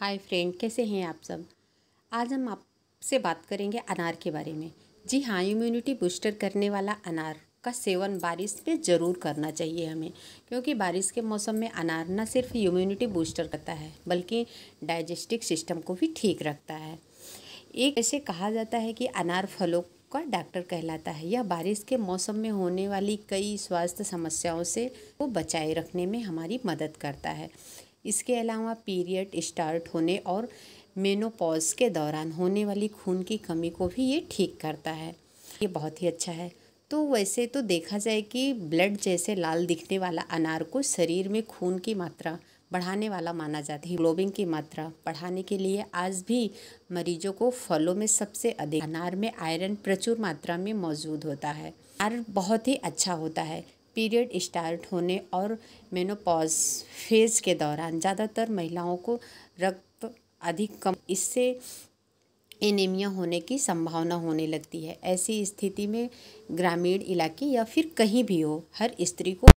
hi friend कैसे हैं आप सब आज हम आपसे बात करेंगे अनार के बारे में जी हाँ इम्यूनिटी बूस्टर करने वाला अनार का सेवन बारिश में ज़रूर करना चाहिए हमें क्योंकि बारिश के मौसम में अनार न सिर्फ इम्यूनिटी बूस्टर करता है बल्कि डाइजेस्टिव सिस्टम को भी ठीक रखता है एक ऐसे कहा जाता है कि अनार फलों का डॉक्टर कहलाता है यह बारिश के मौसम में होने वाली कई स्वास्थ्य समस्याओं से को बचाए रखने में हमारी मदद करता है इसके अलावा पीरियड स्टार्ट होने और मेनोपॉज के दौरान होने वाली खून की कमी को भी ये ठीक करता है ये बहुत ही अच्छा है तो वैसे तो देखा जाए कि ब्लड जैसे लाल दिखने वाला अनार को शरीर में खून की मात्रा बढ़ाने वाला माना जाता है ग्लोबिन की मात्रा बढ़ाने के लिए आज भी मरीजों को फलों में सबसे अधिक अनार में आयरन प्रचुर मात्रा में मौजूद होता है अनार बहुत ही अच्छा होता है पीरियड स्टार्ट होने और मेनोपॉज फेज के दौरान ज़्यादातर महिलाओं को रक्त अधिक कम इससे एनीमिया होने की संभावना होने लगती है ऐसी स्थिति में ग्रामीण इलाके या फिर कहीं भी हो हर स्त्री को